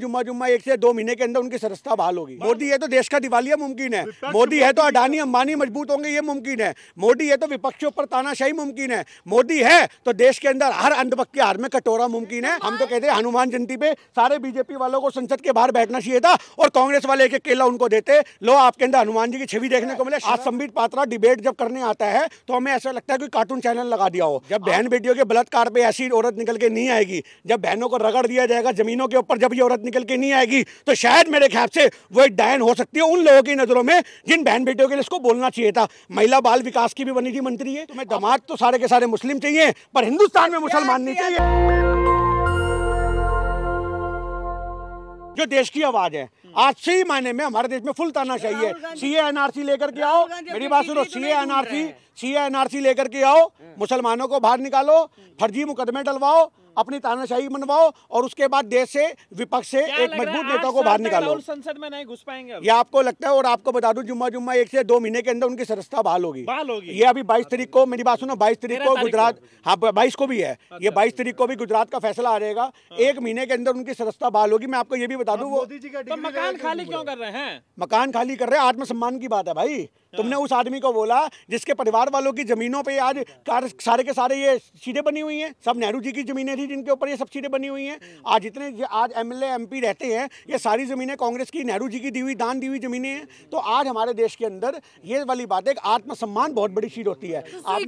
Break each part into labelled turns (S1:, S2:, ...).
S1: जुम्मा जुम्मा एक से दो महीने के अंदर उनकी सरस्ता बहाल होगी मोदी है तो देश का दिवालिया मुमकिन है मोदी है तो अडानी अंबानी मजबूत होंगे ये मुमकिन है मोदी है तो विपक्षों पर तानाशाही मुमकिन है मोदी है तो देश के अंदर हर अंधवक के हार में कटोरा मुमकिन है हम तो हाँ। कहते हैं हनुमान जयंती पे सारे बीजेपी वालों को संसद के बाहर बैठना चाहिए था और कांग्रेस वाले एक अकेला उनको देते लो आपके अंदर हनुमान जी की छवि देखने को मिले हाँ। आज संबित पात्रा डिबेट जब करने आता है तो हमें ऐसा लगता है कि कार्टून चैनल लगा दिया हो जब हाँ। बहन बेटियों के बलात्कार पे ऐसी औरत निकल के नहीं आएगी जब बहनों को रगड़ दिया जाएगा जमीनों के ऊपर जब ये औरत निकल के नहीं आएगी तो शायद मेरे ख्याल से वो एक डायन हो सकती है उन लोगों की नज़रों में जिन बहन बेटियों के लिए इसको बोलना चाहिए था महिला बाल विकास की भी बनी थी मंत्री है तुम्हें तो दमाद तो सारे के सारे मुस्लिम चाहिए पर हिंदुस्तान में मुसलमान नहीं चाहिए जो देश की आवाज है आज सही मायने में हमारे देश में फुल ताना चाहिए सी एनआरसी लेकर के आओ मेरी बात सुनो सी एनआरसी सीए एनआरसी लेकर के आओ मुसलमानों को बाहर निकालो फर्जी मुकदमे डलवाओ अपनी तानाशाही मनवाओ और उसके बाद देश से विपक्ष से एक मजबूत नेता को बाहर निकालो संसद में नहीं घुस पाएंगे ये आपको लगता है और आपको बता दूं जुम्मा जुम्मा एक से दो महीने के अंदर उनकी सदस्यता बहाल होगी बहाल होगी ये अभी बाईस तारीख को मेरी बात सुनो बाईस तारीख को गुजरात हाँ बाईस को भी है ये अच्छा, बाईस तारीख अच्छा। को भी गुजरात का फैसला आ जाएगा हाँ। एक महीने के अंदर उनकी सदस्यता बहाल होगी मैं आपको ये भी बता दूँ वो तो मकान खाली क्यों कर रहे हैं मकान खाली कर रहे हैं आत्मसम्मान की बात है भाई हाँ। तुमने उस आदमी को बोला जिसके परिवार वालों की ज़मीनों पर आज कार सारे के सारे ये सीटें बनी हुई हैं सब नेहरू जी की ज़मीनें थी जिनके ऊपर ये सब सीटें बनी हुई हैं हम्म। आज जितने आज एम एल रहते हैं ये सारी ज़मीनें कांग्रेस की नेहरू जी की दी हुई दान दी हुई ज़मीनें हैं तो आज हमारे देश के अंदर ये वाली बात है आत्मसम्मान बहुत बड़ी चीज होती है तो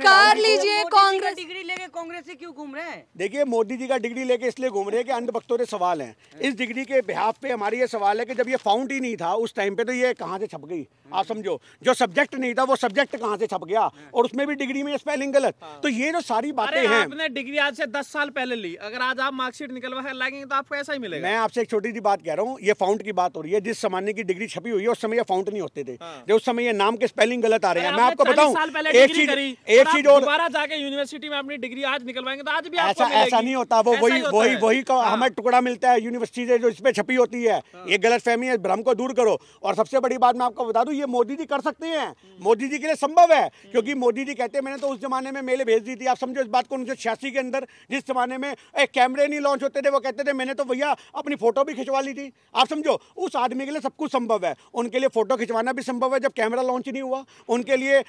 S1: कांग्रेस डिग्री लेके कांग्रेस से क्यों घूम रहे हैं देखिए मोदी जी का डिग्री लेके इसलिए घूम रहे हैं कि अंधभक्तों सवाल हैं हाँ। इस डिग्री के बिहाफ पे हमारी ये सवाल है कि जब ये फाउंड ही नहीं था उस टाइम पे तो ये कहाँ से छप गई आप समझो जो सब्जेक्ट सब्जेक्ट नहीं था वो सब्जेक्ट कहाँ से छप गया हाँ। और उसमें भी डिग्री में स्पेलिंग गलत हाँ। तो ये जो सारी बातें हैं आपने डिग्री आज से दस साल पहले ली अगर आज आप मार्कशीट निकलवा लगेंगे तो आपको ऐसा ही मिलेगा मैं आपसे एक छोटी सी बात कह रहा हूँ ये फाउंट की बात हो रही है जिस जमाने की डिग्री छपी हुई है उस समय ये फाउंट नहीं होते थे हाँ। जो उस समय ये नाम के स्पेलिंग गलत आ रहे हैं मैं आपको बताऊँ एक चीज एक चीज और दोबारा जाके यूनिवर्सिटी में अपनी डिग्री आज निकलवाएंगे तो आज भी ऐसा ऐसा नहीं होता वो वही वही वही हमें टुकड़ा मिलता है यूनिवर्सिटी से जो इसमें छपी होती है ये गलत फहमी है भ्रम को दूर करो और सबसे बड़ी बात मैं आपको बता दूं ये मोदी जी कर सकते हैं हैं मोदी जी के लिए संभव है क्योंकि मोदी जी कहते हैं मैंने तो उस जमाने में मेले भेज दी थी आप समझो इस बात को उन्नीस के अंदर जिस जमाने में एक कैमरे नहीं लॉन्च होते थे वो कहते थे मैंने तो भैया अपनी फोटो भी खिंचवा ली थी आप समझो उस आदमी के लिए सब कुछ संभव है उनके लिए फोटो खिंचवाना भी संभव है जब कैमरा लॉन्च नहीं हुआ उनके लिए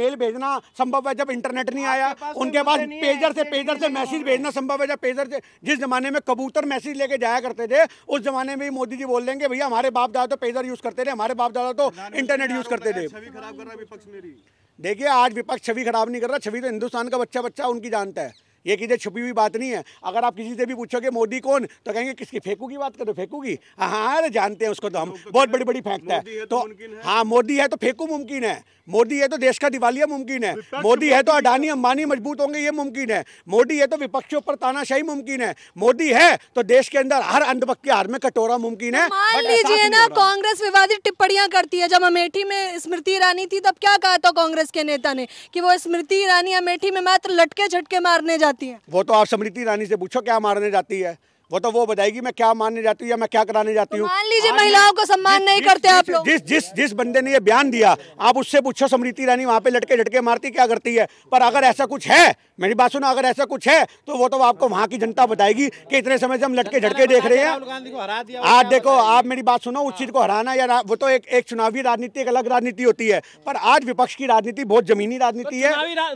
S1: मेल भेजना संभव है जब इंटरनेट नहीं आया उनके पास पेजर से पेजर से मैसेज भेजना संभव है जब पेजर से जिस जमाने में कबूतर मैसेज लेके जाया करते थे उस जमाने में मोदी जी बोल देंगे भैया हमारे बाप दादा तो पेजर यूज करते थे हमारे बाप दादा तो इंटरनेट यूज करते थे अच्छा छवि खराब कर रहा है विपक्ष मेरी देखिए आज विपक्ष छवि खराब नहीं कर रहा छवि तो हिंदुस्तान का बच्चा बच्चा उनकी जानता है ये किधर छुपी हुई बात नहीं है अगर आप किसी से भी पूछोगे मोदी कौन तो कहेंगे किसकी फेंकू की बात करो फेंकू की हाँ, हाँ अरे जानते हैं उसको तो हम तो तो बहुत बड़ी बड़ी फेंकता है तो, तो हाँ मोदी है तो फेंकू मुमकिन है मोदी है तो देश का दिवालिया मुमकिन है मोदी है तो अडानी अंबानी मजबूत होंगे ये मुमकिन है मोदी है तो विपक्षियों पर तानाशाही मुमकिन है मोदी है तो देश के अंदर हर अंधवक के हार में कटोरा मुमकिन है मान लीजिए ना
S2: कांग्रेस विवादित टिप्पणियां करती है जब अमेठी में स्मृति ईरानी थी तब क्या कहा था कांग्रेस के नेता ने कि वो स्मृति ईरानी अमेठी में मात्र लटके झटके मारने जाते
S1: जाती है वो तो आप स्मृति ईरानी से पूछो क्या मारने जाती है वो तो वो बताएगी मैं क्या मानने जाती हूँ या मैं क्या कराने जाती तो हूँ मान लीजिए महिलाओं को सम्मान नहीं करते आप लोग जिस जिस जिस बंदे ने ये बयान दिया आप उससे पूछो समृति रानी वहाँ पे लटके झटके मारती क्या करती है पर अगर ऐसा कुछ है मेरी बात सुनो अगर ऐसा कुछ है तो वो तो आपको वहाँ की जनता बताएगी कि इतने समय से हम लटके झटके देख रहे हैं आज देखो आप मेरी बात सुनो उस चीज़ को हराना या वो तो एक चुनावी राजनीति एक अलग राजनीति होती है पर आज विपक्ष की राजनीति बहुत जमीनी राजनीति है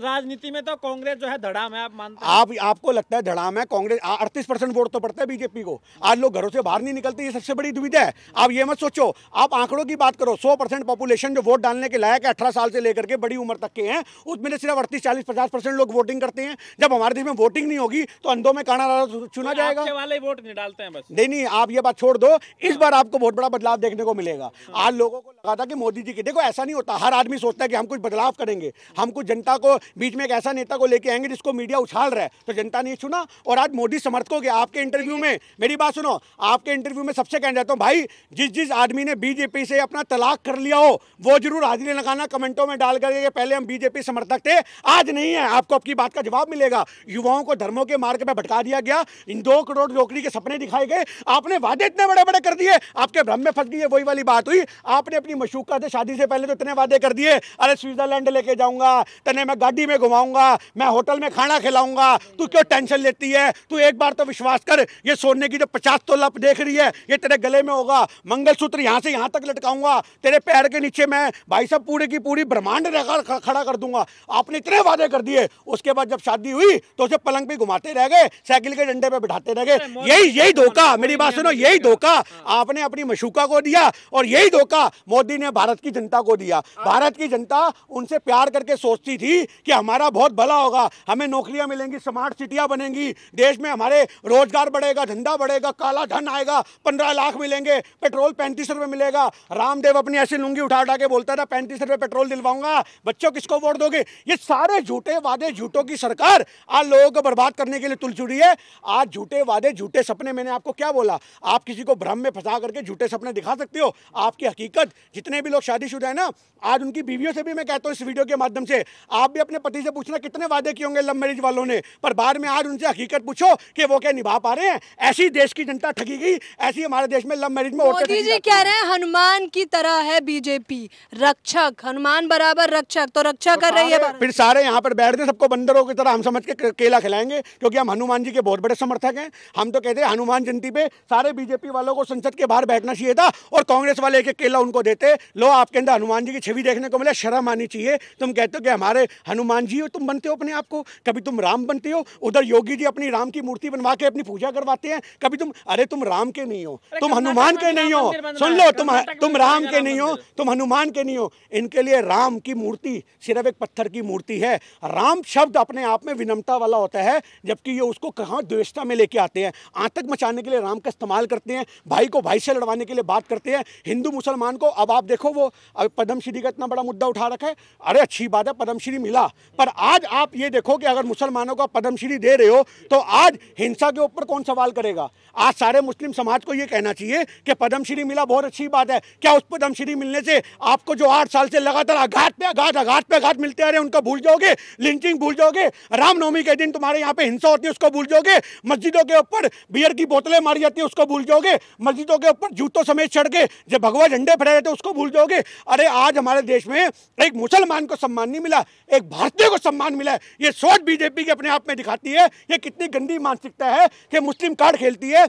S1: राजनीति में तो कांग्रेस जो है धड़ाम है आप मानते आपको लगता है धड़ाम है कांग्रेस अड़तीस वोट तो है सकता है बीजेपी को आज लोग घरों से बाहर नहीं निकलते ये सबसे बड़ी दुविधा है आप ये मत सोचो आप आंकड़ों की बात करो सौ परसेंट पॉपुलेशन जो वोट डालने के लायक है अठारह साल से लेकर के बड़ी उम्र तक के हैं उसमें सिर्फ अड़तीस चालीस पचास परसेंट लोग वोटिंग करते हैं जब हमारे देश में वोटिंग नहीं होगी तो अंधों में काना तो चुना तो जाएगा वाले वोट नहीं डालते हैं नहीं नहीं आप ये बात छोड़ दो इस बार आपको बहुत बड़ा बदलाव देखने को मिलेगा आज लोगों को लगा था कि मोदी जी की देखो ऐसा नहीं होता हर आदमी सोचता है कि हम कुछ बदलाव करेंगे हम कुछ जनता को बीच में एक ऐसा नेता को लेके आएंगे जिसको मीडिया उछाल रहा है तो जनता ने चुना और आज मोदी समर्थकों के आपके इंटरव्यू इंटरव्यू में मेरी बात सुनो आपके इंटरव्यू में सबसे कहना चाहता हूँ भाई जिस जिस आदमी ने बीजेपी से अपना तलाक कर लिया हो वो जरूर हाजिरी लगाना कमेंटों में डाल कर पहले हम बीजेपी समर्थक थे आज नहीं है आपको आपकी बात का जवाब मिलेगा युवाओं को धर्मों के मार्ग पर भटका दिया गया इन दो करोड़ नौकरी के सपने दिखाए गए आपने वादे इतने बड़े बड़े कर दिए आपके भ्रम में फंस गई है वही वाली बात हुई आपने अपनी मशूका से शादी से पहले तो इतने वादे कर दिए अरे स्विट्जरलैंड लेके जाऊंगा तने मैं गाड़ी में घुमाऊंगा मैं होटल में खाना खिलाऊंगा तू क्यों टेंशन लेती है तू एक बार तो विश्वास कर ये सोने की जो पचास तोला देख रही है ये तेरे गले में होगा मंगलसूत्र यहाँ से यहाँ तक लटकाऊंगा तेरे पैर के नीचे मैं भाई साहब पूरे की पूरी ब्रह्मांड खड़ा कर दूंगा आपने इतने वादे कर दिए उसके बाद जब शादी हुई तो उसे पलंग पे घुमाते रह गए साइकिल के डंडे पे बिठाते रह गए यही यही धोखा मेरी बात सुनो यही धोखा आपने अपनी मशूका को दिया और यही धोखा मोदी ने भारत की जनता को दिया भारत की जनता उनसे प्यार करके सोचती थी कि हमारा बहुत भला होगा हमें नौकरियां मिलेंगी स्मार्ट सिटियां बनेंगी देश में हमारे रोजगार बढ़े बढ़ेगा धंधा बढ़ेगा काला धन आएगा पंद्रह लाख मिलेंगे पेट्रोल पैंतीस रुपये मिलेगा रामदेव अपनी ऐसी लुंगी उठा उठा के बोलता था पैंतीस रुपये पेट्रोल दिलवाऊंगा बच्चों किसको वोट दोगे ये सारे झूठे वादे झूठों की सरकार आज लोगों को बर्बाद करने के लिए तुल चुड़ी है आज झूठे वादे झूठे सपने मैंने आपको क्या बोला आप किसी को भ्रम में फंसा करके झूठे सपने दिखा सकते हो आपकी हकीकत जितने भी लोग शादीशुदा है ना आज उनकी बीवियों से भी मैं कहता हूँ इस वीडियो के माध्यम से आप भी अपने पति से पूछना कितने वादे किए होंगे लव मैरिज वालों ने पर बाद में आज उनसे हकीकत पूछो कि वो क्या निभा पा रहे हैं ऐसी देश की जनता ठगी गई ऐसी हमारे देश में लव मैरिज में मोदी जी
S2: कह रहे हैं हनुमान की तरह है बीजेपी रक्षक हनुमान बराबर रक्षक तो रक्षा तो कर रही है
S1: फिर सारे यहाँ पर बैठ गए सबको बंदरों की तरह हम समझ के केला खिलाएंगे क्योंकि हम हनुमान जी के बहुत बड़े समर्थक हैं हम तो कहते हैं हनुमान जयंती पे सारे बीजेपी वालों को संसद के बाहर बैठना चाहिए था और कांग्रेस वाले एक एक केला उनको देते लो आपके अंदर हनुमान जी की छवि देखने को मिले शर्म आनी चाहिए तुम कहते हो कि हमारे हनुमान जी हो तुम बनते हो अपने आप को कभी तुम राम बनते हो उधर योगी जी अपनी राम की मूर्ति बनवा के अपनी पूजा करवा बातें हैं कभी तुम अरे तुम राम के नहीं हो तुम हनुमान के नहीं हो सुन लो तुम तुम राम के नहीं हो तुम हनुमान के नहीं हो इनके लिए राम की मूर्ति सिर्फ एक पत्थर की मूर्ति है राम शब्द अपने आप में विनम्रता वाला होता है जबकि ये उसको कहाँ द्वेष्टा में लेके आते हैं आतंक मचाने के लिए राम का इस्तेमाल करते हैं भाई को भाई से लड़वाने के लिए बात करते हैं हिंदू मुसलमान को अब आप देखो वो अब पद्मश्री का इतना बड़ा मुद्दा उठा रखा है अरे अच्छी बात है पद्मश्री मिला पर आज आप ये देखो कि अगर मुसलमानों को पद्मश्री दे रहे हो तो आज हिंसा के ऊपर कौन सवाल सवाल करेगा आज सारे मुस्लिम समाज को ये कहना चाहिए कि पद्मश्री मिला बहुत अच्छी बात है क्या उस पद्मश्री मिलने से आपको जो आठ साल से लगातार आघात पे आघात आघात पे आघात मिलते आ रहे उनका भूल जाओगे लिंचिंग भूल जाओगे रामनवमी के दिन तुम्हारे यहाँ पे हिंसा होती है उसको भूल जाओगे मस्जिदों के ऊपर बियर की बोतलें मारी जाती है उसको भूल जाओगे मस्जिदों के ऊपर जूतों समेत चढ़ के जब भगवा झंडे फहराए जाते उसको भूल जाओगे अरे आज हमारे देश में एक मुसलमान को सम्मान नहीं मिला एक भारतीय को सम्मान मिला है ये सोच बीजेपी के अपने आप में दिखाती है ये कितनी गंदी मानसिकता है कि मुस्लिम टीम कार्ड खेलती है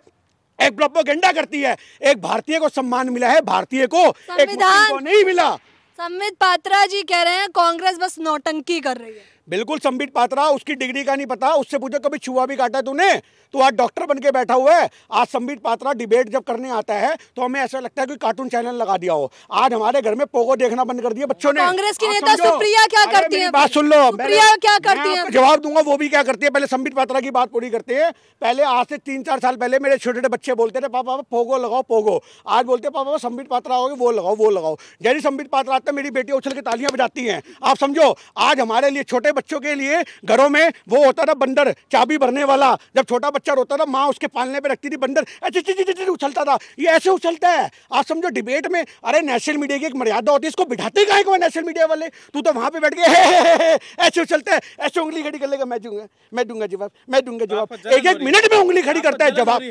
S1: एक प्रोपोगेंडा करती है एक भारतीय को सम्मान मिला है भारतीय को एक को नहीं मिला
S2: संबित पात्रा जी कह रहे हैं कांग्रेस बस नौटंकी कर रही है
S1: बिल्कुल संबित पात्रा उसकी डिग्री का नहीं पता उससे पूछो कभी छुआ भी काटा तूने तो आज डॉक्टर बन के बैठा हुआ है आज संबित पात्रा डिबेट जब करने आता है तो हमें ऐसा लगता है कि कार्टून चैनल लगा दिया हो आज हमारे घर में पोगो देखना बंद कर दिया बच्चों ने कांग्रेस की नेता सुप्रिया क्या करती है बात सुन लो सुप्रिया क्या करती है जवाब दूंगा वो भी क्या करती है पहले संबित पात्रा की बात पूरी करते हैं पहले आज से तीन चार साल पहले मेरे छोटे छोटे बच्चे बोलते थे पापा पोगो लगाओ पोगो आज बोलते पापा संबित पात्रा होगी वो लगाओ वो लगाओ जैसे संबित पात्रा आता है मेरी बेटी उछल के तालियां बजाती हैं आप समझो आज हमारे लिए छोटे छोटे बच्चों के लिए घरों में वो होता था बंदर चाबी भरने वाला जब छोटा बच्चा रोता था माँ उसके पालने पर रखती थी बंदर ऐसे उछलता था ये ऐसे उछलता है आप समझो डिबेट में अरे नेशनल मीडिया की एक मर्यादा होती है इसको बिठाते कहा है नेशनल मीडिया वाले तू तो वहाँ पे बैठ गए ऐसे उछलता है ऐसे उंगली खड़ी कर लेगा मैं दूंगा मैं दूंगा जवाब मैं दूंगा जवाब एक एक मिनट में उंगली खड़ी करता है जवाब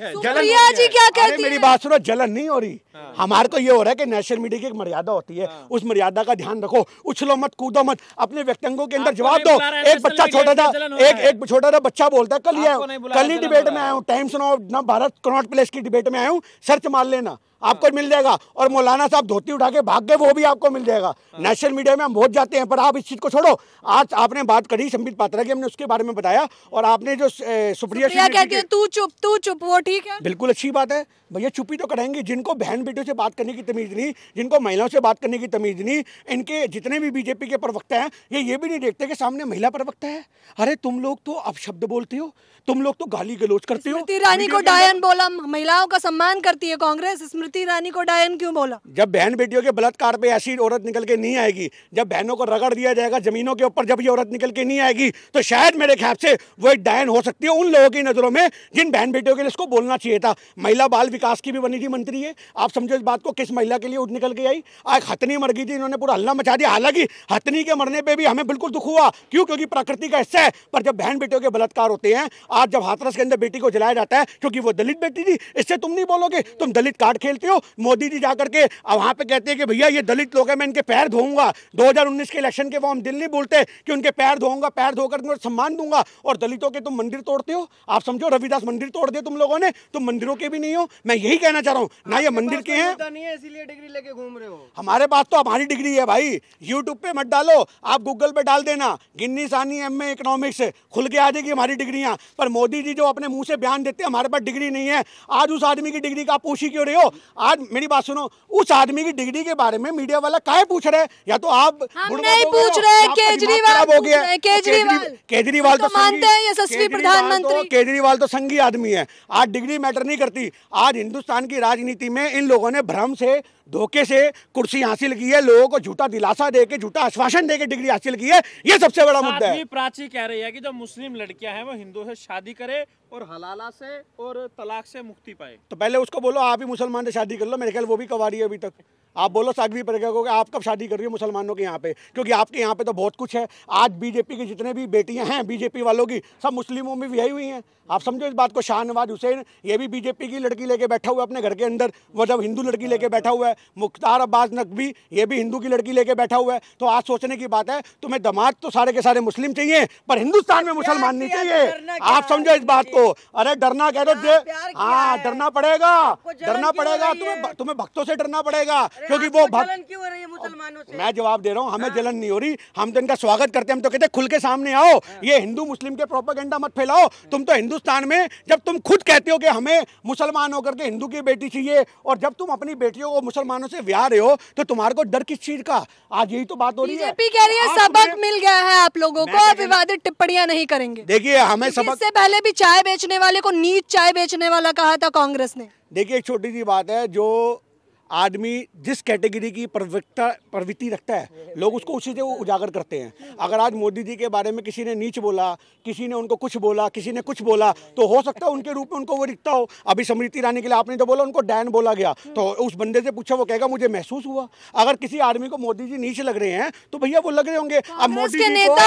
S1: जी क्या कहती मेरी बात सुनो जलन नहीं हो रही हाँ। हमारे को ये हो रहा है कि नेशनल मीडिया की एक मर्यादा होती है हाँ। उस मर्यादा का ध्यान रखो उछलो मत कूदो मत अपने व्यक्तियों के अंदर जवाब दो तो एक बच्चा छोटा था एक एक छोटा सा बच्चा बोलता है कल ही कल ही डिबेट में आया हूँ Times of Bharat Connaught Place की डिबेट में आया हूँ सर्च मार लेना आपको मिल जाएगा और मौलाना साहब धोती उठा के भाग गए वो भी आपको मिल जाएगा हाँ। नेशनल मीडिया में हम बहुत जाते हैं पर आप इस चीज़ को छोड़ो आज आपने बात करी संबित पात्रा की हमने उसके बारे में बताया और आपने जो सुप्रिया कहती है
S2: तू चुप तू चुप वो ठीक है बिल्कुल
S1: अच्छी बात है भैया चुपी तो करेंगे जिनको बहन बेटियों से बात करने की तमीज़ नहीं जिनको महिलाओं से बात करने की तमीज़ नहीं इनके जितने भी बीजेपी के प्रवक्ता हैं ये ये भी नहीं देखते कि सामने महिला प्रवक्ता है अरे तुम लोग तो अब शब्द बोलते हो तुम लोग तो गाली गलोच करते हो रानी को डायन
S2: बोला महिलाओं का सम्मान करती है कांग्रेस स्मृति स्मृति ईरानी को डायन क्यों बोला
S1: जब बहन बेटियों के बलात्कार पे ऐसी औरत निकल के नहीं आएगी जब बहनों को रगड़ दिया जाएगा जमीनों के ऊपर जब ये औरत निकल के नहीं आएगी तो शायद मेरे ख्याल से वो एक डायन हो सकती है उन लोगों की नज़रों में जिन बहन बेटियों के लिए इसको बोलना चाहिए था महिला बाल विकास की भी बनी थी मंत्री है आप समझो इस बात को किस महिला के लिए उठ निकल के आई आज हथनी मर गई थी इन्होंने पूरा हल्ला मचा दिया हालांकि हथनी के मरने पर भी हमें बिल्कुल दुख हुआ क्यों क्योंकि प्रकृति का हिस्सा है पर जब बहन बेटियों के बलात्कार होते हैं आज जब हाथरस के अंदर बेटी को जलाया जाता है क्योंकि वो दलित बेटी थी इससे तुम नहीं बोलोगे तुम दलित कार्ड खेल जानते हो मोदी जी जाकर के वहाँ पे कहते हैं कि भैया ये दलित लोग हैं मैं इनके पैर धोऊंगा 2019 के इलेक्शन के वो हम दिल नहीं बोलते कि उनके पैर धोऊंगा पैर धोकर तुम्हें सम्मान दूंगा और दलितों के तुम मंदिर तोड़ते हो आप समझो रविदास मंदिर तोड़ दिया तुम लोगों ने तुम मंदिरों के भी नहीं हो मैं यही कहना चाह रहा हूँ ना ये मंदिर के हैं इसीलिए डिग्री लेके घूम रहे हो हमारे पास तो हमारी डिग्री है भाई यूट्यूब पे मत डालो आप गूगल पे डाल देना गिन्नी सानी एम इकोनॉमिक्स खुल के आ जाएगी हमारी डिग्रियाँ पर मोदी जी जो अपने मुंह से बयान देते हैं हमारे पास डिग्री नहीं है आज उस आदमी की डिग्री का आप पूछ ही क्यों रहे हो आज मेरी बात सुनो उस आदमी की डिग्री के बारे में मीडिया वाला काहे पूछ रहे या तो आप नहीं पूछ रहे केजरीवाल हो गया तो केजरीवाल केजरीवाल तो, तो मानते हैं यशस्वी प्रधानमंत्री तो- केजरीवाल तो संघी आदमी है आज डिग्री मैटर नहीं करती आज हिंदुस्तान की राजनीति में इन लोगों ने भ्रम से धोखे से कुर्सी हासिल की है लोगों को झूठा दिलासा दे के झूठा आश्वासन दे के डिग्री हासिल की है ये सबसे बड़ा मुद्दा है प्राची कह रही है कि जो मुस्लिम लड़कियां हैं वो हिंदू से शादी करे और हलाला से और तलाक से मुक्ति पाए तो पहले उसको बोलो आप ही मुसलमान से शादी कर लो मेरे ख्याल वो भी कवारी है अभी तक आप बोलो सागवी प्रज्ञा को कि आप कब शादी कर रही हो मुसलमानों के यहाँ पे क्योंकि आपके यहाँ पे तो बहुत कुछ है आज बीजेपी की जितने भी बेटियाँ हैं बीजेपी वालों की सब मुस्लिमों में भी हुई हैं आप समझो इस बात को शाहनवाज हुसैन ये भी बीजेपी की लड़की लेके बैठा हुआ है अपने घर के अंदर वह जब हिंदू लड़की लेके बैठा हुआ है मुख्तार अब्बास नकवी ये भी हिंदू की लड़की लेके बैठा हुआ है तो आज सोचने की बात है तुम्हें दमाद तो सारे के सारे मुस्लिम चाहिए पर हिंदुस्तान में मुसलमान नहीं चाहिए आप समझो इस बात को अरे डरना कह दो हाँ डरना पड़ेगा डरना पड़ेगा तुम्हें तुम्हें भक्तों से डरना पड़ेगा क्योंकि वो जलन तो क्यों हो रही है मुसलमानों से मैं जवाब दे रहा हूँ हमें हाँ। जलन नहीं हो रही हम तो इनका स्वागत करते हैं हम तो कहते हैं खुल के सामने आओ हाँ। ये हिंदू मुस्लिम के प्रोपागेंडा मत फैलाओ हाँ। तुम तो हिंदुस्तान में जब तुम खुद कहते हो कि हमें मुसलमान होकर के हिंदू की बेटी चाहिए और जब तुम अपनी बेटियों को मुसलमानों से ब्याह रहे हो तो तुम्हारे को डर किस चीज का आज यही तो बात हो रही है कह रही है सबक मिल गया है आप लोगों को विवादित टिप्पणियां नहीं करेंगे देखिए हमें सबक से पहले भी
S2: चाय बेचने वाले को नीच चाय बेचने वाला कहा था कांग्रेस ने
S1: देखिए एक छोटी सी बात है जो आदमी जिस कैटेगरी की प्रवृत्ता प्रवृत्ति रखता है लोग उसको उसी से उजागर करते हैं अगर आज मोदी जी के बारे में किसी ने नीच बोला किसी ने उनको कुछ बोला किसी ने कुछ बोला तो हो सकता है उनके रूप में उनको वो दिखता हो अभी स्मृति रानी के लिए आपने जो तो बोला उनको डैन बोला गया तो उस बंदे से पूछा वो कहेगा मुझे महसूस हुआ अगर किसी आदमी को मोदी जी नीचे लग रहे हैं तो भैया वो लग रहे होंगे अब मोदी जी को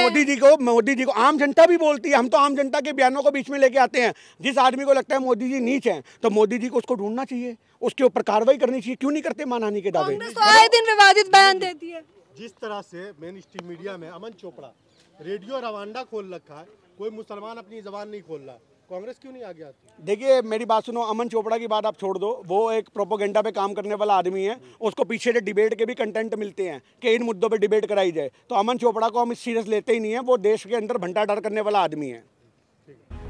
S1: मोदी जी को मोदी जी को आम जनता भी बोलती है हम तो आम जनता के बयानों को बीच में लेके आते हैं जिस आदमी को लगता है मोदी जी नीच है तो मोदी जी को उसको ढूंढना चाहिए उसके ऊपर कार्रवाई कार्रवाई करनी चाहिए क्यों नहीं करते मानहानी के दावे तो आए दिन विवादित बयान देती है जिस तरह से मेन स्ट्रीम मीडिया में अमन चोपड़ा रेडियो रवांडा खोल रखा है कोई मुसलमान अपनी जबान नहीं खोल रहा कांग्रेस क्यों नहीं आ गया देखिए मेरी बात सुनो अमन चोपड़ा की बात आप छोड़ दो वो एक प्रोपोगेंडा पे काम करने वाला आदमी है उसको पीछे से डिबेट के भी कंटेंट मिलते हैं कि इन मुद्दों पे डिबेट कराई जाए तो अमन चोपड़ा को हम सीरियस लेते ही नहीं है वो देश के अंदर डर करने वाला आदमी है